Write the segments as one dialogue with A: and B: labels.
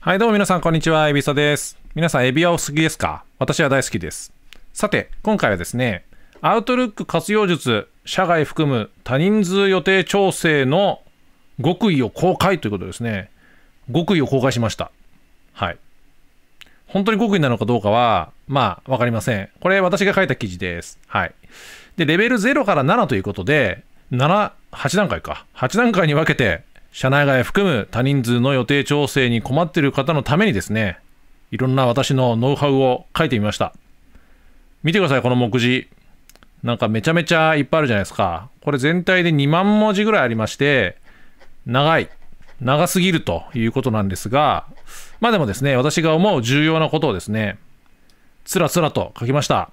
A: はいどうも皆さんこんにちは、エビサです。皆さんエビはお好きですか私は大好きです。さて、今回はですね、アウトルック活用術、社外含む多人数予定調整の極意を公開ということですね。極意を公開しました。はい。本当に極意なのかどうかは、まあ、わかりません。これ私が書いた記事です。はい。で、レベル0から7ということで、7、8段階か。8段階に分けて社内外含む多人数の予定調整に困っている方のためにですね、いろんな私のノウハウを書いてみました。見てください、この目次。なんかめちゃめちゃいっぱいあるじゃないですか。これ全体で2万文字ぐらいありまして、長い、長すぎるということなんですが、まあでもですね、私が思う重要なことをですね、つらつらと書きました。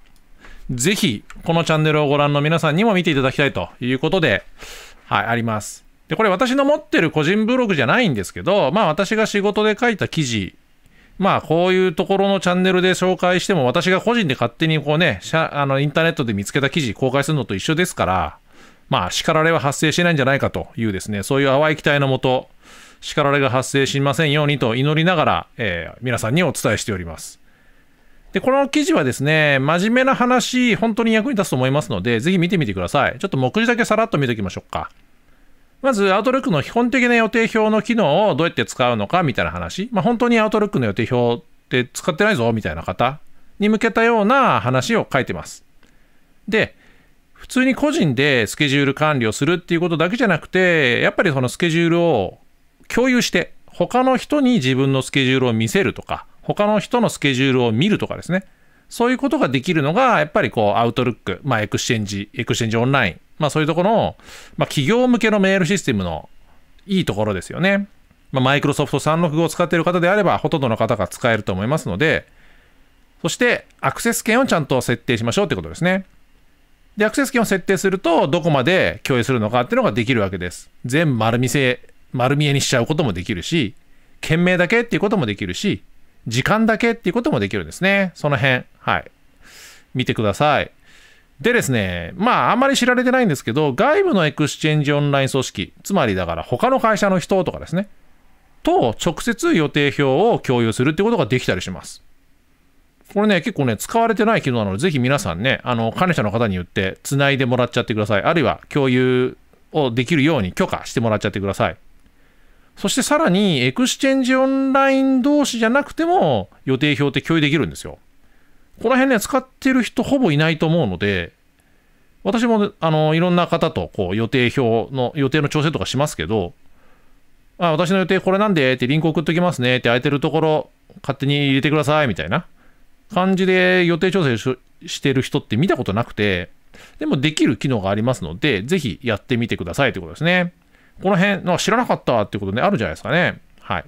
A: ぜひ、このチャンネルをご覧の皆さんにも見ていただきたいということで、はい、あります。で、これ私の持ってる個人ブログじゃないんですけど、まあ私が仕事で書いた記事、まあこういうところのチャンネルで紹介しても私が個人で勝手にこうね、あのインターネットで見つけた記事公開するのと一緒ですから、まあ叱られは発生しないんじゃないかというですね、そういう淡い期待のもと、叱られが発生しませんようにと祈りながら、えー、皆さんにお伝えしております。で、この記事はですね、真面目な話、本当に役に立つと思いますので、ぜひ見てみてください。ちょっと目次だけさらっと見ておきましょうか。まず、アウトルックの基本的な予定表の機能をどうやって使うのかみたいな話。まあ、本当にアウトルックの予定表って使ってないぞみたいな方に向けたような話を書いてます。で、普通に個人でスケジュール管理をするっていうことだけじゃなくて、やっぱりそのスケジュールを共有して、他の人に自分のスケジュールを見せるとか、他の人のスケジュールを見るとかですね。そういうことができるのが、やっぱりこう、アウトルック、まあ、エクスチェンジ、エクスチェンジオンラインまあ、そういうところの、まあ、企業向けのメールシステムのいいところですよね。まあ、マイクロソフト365を使っている方であれば、ほとんどの方が使えると思いますので、そして、アクセス権をちゃんと設定しましょうってことですね。で、アクセス権を設定すると、どこまで共有するのかっていうのができるわけです。全丸見せ、丸見えにしちゃうこともできるし、件名だけっていうこともできるし、時間だけっていうこともできるんですね。その辺、はい。見てください。でですね、まあ、あんまり知られてないんですけど、外部のエクスチェンジオンライン組織、つまりだから他の会社の人とかですね、と直接予定表を共有するってことができたりします。これね、結構ね、使われてない機能なので、ぜひ皆さんね、あの、管理者の方に言って、つないでもらっちゃってください。あるいは、共有をできるように許可してもらっちゃってください。そしてさらに、エクスチェンジオンライン同士じゃなくても、予定表って共有できるんですよ。この辺ね、使ってる人ほぼいないと思うので、私も、あの、いろんな方と、こう、予定表の、予定の調整とかしますけど、あ、私の予定これなんでってリンク送っときますねって空いてるところ勝手に入れてくださいみたいな感じで予定調整してる人って見たことなくて、でもできる機能がありますので、ぜひやってみてくださいということですね。この辺、知らなかったってことね、あるじゃないですかね。はい。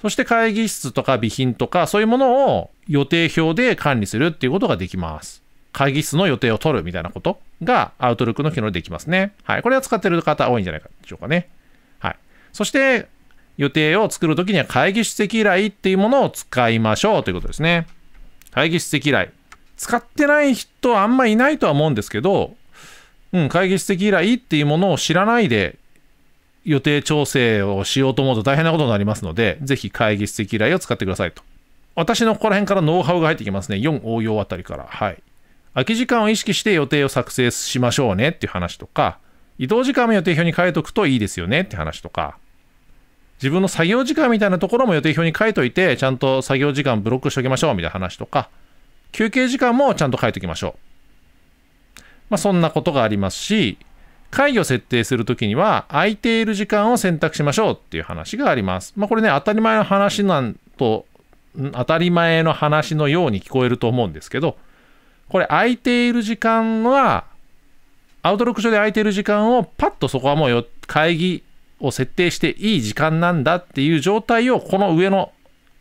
A: そして会議室とか備品とか、そういうものを予定表で管理するっていうことができます。会議室の予定を取るみたいなことがアウトルックの機能でできますね。はい。これは使ってる方多いんじゃないかでしょうかね。はい。そして、予定を作るときには会議室席依頼っていうものを使いましょうということですね。会議室席依頼。使ってない人はあんまいないとは思うんですけど、うん、会議室席依頼っていうものを知らないで予定調整をしようと思うと大変なことになりますので、ぜひ会議室依頼を使ってくださいと。私のここら辺からノウハウが入ってきますね。4応用あたりから。はい。空き時間を意識して予定を作成しましょうねっていう話とか、移動時間も予定表に書いとくといいですよねって話とか、自分の作業時間みたいなところも予定表に書いといて、ちゃんと作業時間ブロックしておきましょうみたいな話とか、休憩時間もちゃんと書いときましょう。まあ、そんなことがありますし、会議を設定するときには、空いている時間を選択しましょうっていう話があります。まあ、これね、当たり前の話なんと、当たり前の話のように聞こえると思うんですけど、これ空いている時間は、アウトロック上で空いている時間をパッとそこはもう会議を設定していい時間なんだっていう状態をこの上の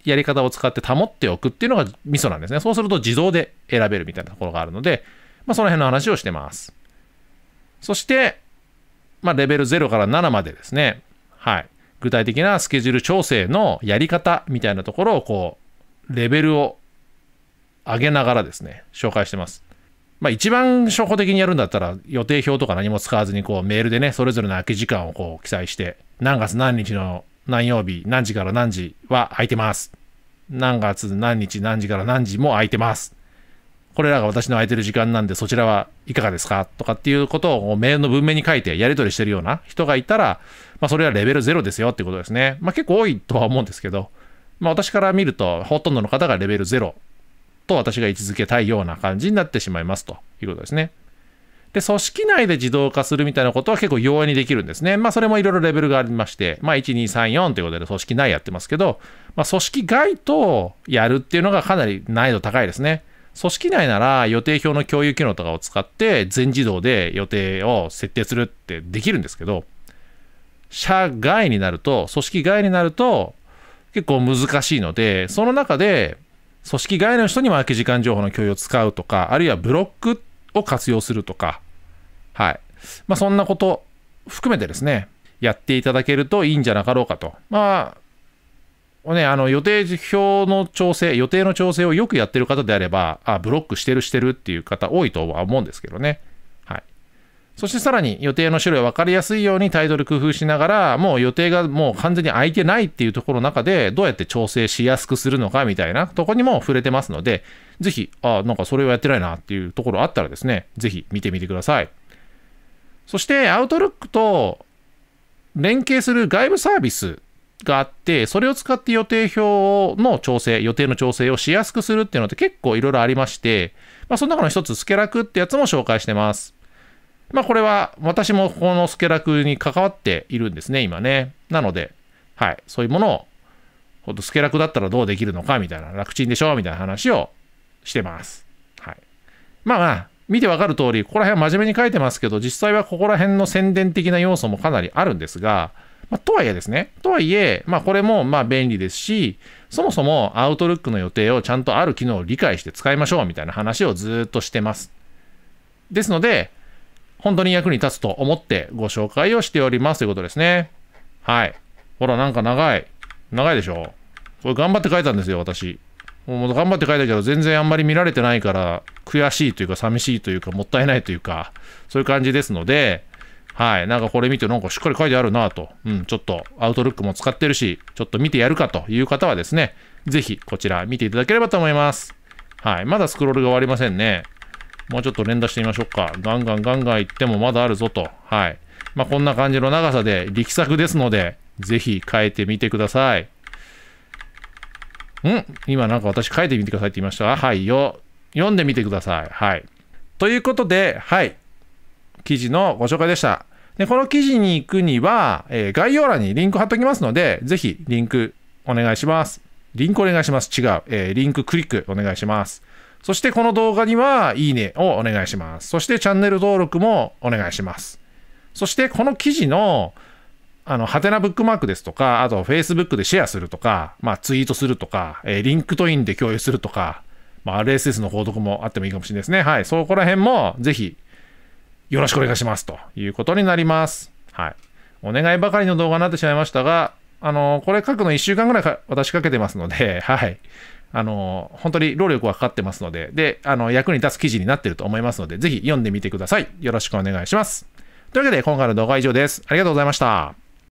A: やり方を使って保っておくっていうのがミソなんですね。そうすると自動で選べるみたいなところがあるので、まあ、その辺の話をしてます。そして、まあ、レベル0から7までですね、はい、具体的なスケジュール調整のやり方みたいなところをこうレベルを上げながらですね紹介してます。まあ一番初歩的にやるんだったら予定表とか何も使わずにこうメールでねそれぞれの空き時間をこう記載して何月何日の何曜日何時から何時は空いてます何月何日何時から何時も空いてますこれらが私の空いてる時間なんで、そちらはいかがですかとかっていうことをメールの文面に書いてやり取りしてるような人がいたら、まあ、それはレベル0ですよってことですね。まあ、結構多いとは思うんですけど、まあ、私から見ると、ほとんどの方がレベル0と私が位置づけたいような感じになってしまいますということですね。で、組織内で自動化するみたいなことは結構容易にできるんですね。まあ、それもいろいろレベルがありまして、まあ、1234ということで組織内やってますけど、まあ、組織外とやるっていうのがかなり難易度高いですね。組織内なら予定表の共有機能とかを使って全自動で予定を設定するってできるんですけど、社外になると、組織外になると結構難しいので、その中で組織外の人にも空き時間情報の共有を使うとか、あるいはブロックを活用するとか、はい。まあそんなこと含めてですね、やっていただけるといいんじゃなかろうかと。まあ、ね、あの予定表の調整、予定の調整をよくやってる方であれば、あブロックしてるしてるっていう方多いとは思うんですけどね。はい。そしてさらに予定の種類分かりやすいようにタイトル工夫しながら、もう予定がもう完全に空いてないっていうところの中で、どうやって調整しやすくするのかみたいなとこにも触れてますので、ぜひ、あなんかそれをやってないなっていうところあったらですね、ぜひ見てみてください。そして、アウトルックと連携する外部サービスがあって、それを使って予定表の調整、予定の調整をしやすくするっていうのって結構いろいろありまして、まあ、その中の一つ、スケラクってやつも紹介してます。まあ、これは私もこのスケラクに関わっているんですね、今ね。なので、はい、そういうものを、ほんとスケラクだったらどうできるのかみたいな、楽ちんでしょみたいな話をしてます。はい。まあまあ、見てわかる通り、ここら辺は真面目に書いてますけど、実際はここら辺の宣伝的な要素もかなりあるんですが、まあ、とはいえですね、とはいえ、まあ、これもまあ便利ですし、そもそもアウトルックの予定をちゃんとある機能を理解して使いましょうみたいな話をずっとしてます。ですので、本当に役に立つと思ってご紹介をしておりますということですね。はい。ほら、なんか長い。長いでしょこれ頑張って書いたんですよ、私。もう頑張って書いたけど、全然あんまり見られてないから、悔しいというか、寂しいというか、もったいないというか、そういう感じですので、はい、なんかこれ見て、なんかしっかり書いてあるなと、うん、ちょっとアウトルックも使ってるし、ちょっと見てやるかという方はですね、ぜひこちら見ていただければと思います。はい、まだスクロールが終わりませんね。もうちょっと連打してみましょうか。ガンガンガンガン行ってもまだあるぞと。はい。まあ、こんな感じの長さで力作ですので、ぜひ変えてみてください。ん今なんか私書いてみてくださいって言いましたはいよ。読んでみてください。はい。ということで、はい。記事のご紹介でした。で、この記事に行くには、えー、概要欄にリンク貼っときますので、ぜひリンクお願いします。リンクお願いします。違う。えー、リンククリックお願いします。そしてこの動画には、いいねをお願いします。そしてチャンネル登録もお願いします。そしてこの記事の、あの、ハテナブックマークですとか、あと Facebook でシェアするとか、まあツイートするとか、えー、リンクトインで共有するとか、まあ RSS の報読もあってもいいかもしれないですね。はい。そこら辺もぜひよろしくお願いしますということになります。はい。お願いばかりの動画になってしまいましたが、あの、これ書くの1週間ぐらいか私かけてますので、はい。あの、本当に労力はかかってますので、で、あの、役に立つ記事になってると思いますので、ぜひ読んでみてください。よろしくお願いします。というわけで、今回の動画は以上です。ありがとうございました。